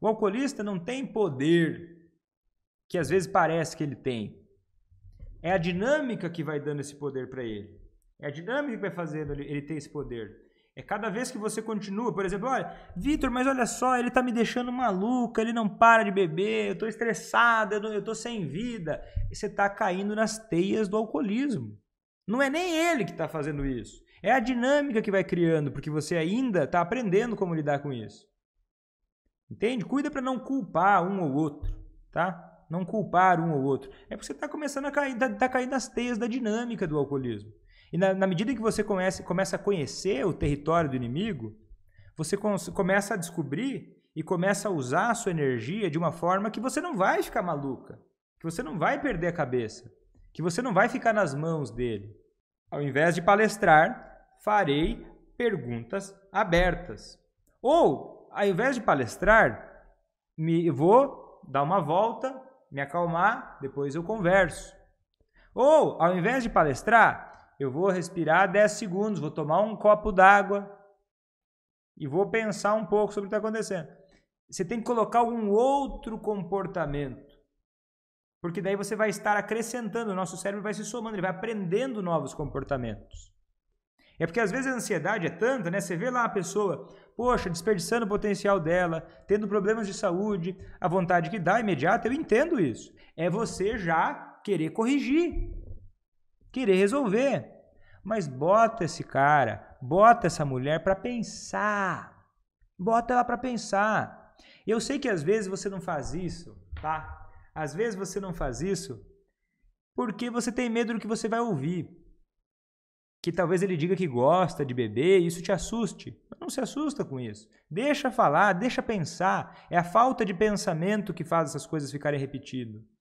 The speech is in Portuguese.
O alcoolista não tem poder que às vezes parece que ele tem. É a dinâmica que vai dando esse poder para ele. É a dinâmica que vai fazendo ele ter esse poder. É cada vez que você continua, por exemplo, olha, Vitor, mas olha só, ele tá me deixando maluca, ele não para de beber, eu tô estressada, eu, eu tô sem vida. E você tá caindo nas teias do alcoolismo. Não é nem ele que tá fazendo isso. É a dinâmica que vai criando, porque você ainda tá aprendendo como lidar com isso. Entende? Cuida para não culpar um ou outro, tá? Não culpar um ou outro. É porque você está começando a cair, tá, tá caindo nas teias da dinâmica do alcoolismo. E na, na medida que você comece, começa a conhecer o território do inimigo, você começa a descobrir e começa a usar a sua energia de uma forma que você não vai ficar maluca, que você não vai perder a cabeça, que você não vai ficar nas mãos dele. Ao invés de palestrar, farei perguntas abertas. Ou ao invés de palestrar, me vou dar uma volta, me acalmar, depois eu converso. Ou, ao invés de palestrar, eu vou respirar 10 segundos, vou tomar um copo d'água e vou pensar um pouco sobre o que está acontecendo. Você tem que colocar um outro comportamento. Porque daí você vai estar acrescentando, o nosso cérebro vai se somando, ele vai aprendendo novos comportamentos. É porque às vezes a ansiedade é tanta, né? Você vê lá a pessoa, poxa, desperdiçando o potencial dela, tendo problemas de saúde, a vontade que dá imediata, eu entendo isso. É você já querer corrigir, querer resolver. Mas bota esse cara, bota essa mulher para pensar. Bota ela para pensar. Eu sei que às vezes você não faz isso, tá? Às vezes você não faz isso porque você tem medo do que você vai ouvir que talvez ele diga que gosta de beber e isso te assuste. Mas não se assusta com isso. Deixa falar, deixa pensar. É a falta de pensamento que faz essas coisas ficarem repetidas.